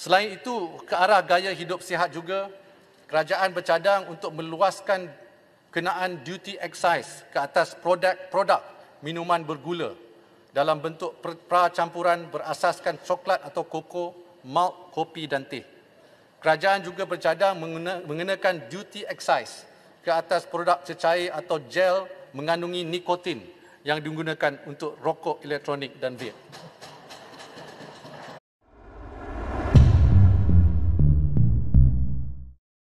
Selain itu, ke arah gaya hidup sihat juga, kerajaan bercadang untuk meluaskan kenaan duty excise ke atas produk-produk minuman bergula dalam bentuk pracampuran berasaskan coklat atau koko, malt, kopi dan teh. Kerajaan juga bercadang mengenakan duty excise ke atas produk cecair atau gel mengandungi nikotin yang digunakan untuk rokok elektronik dan vape.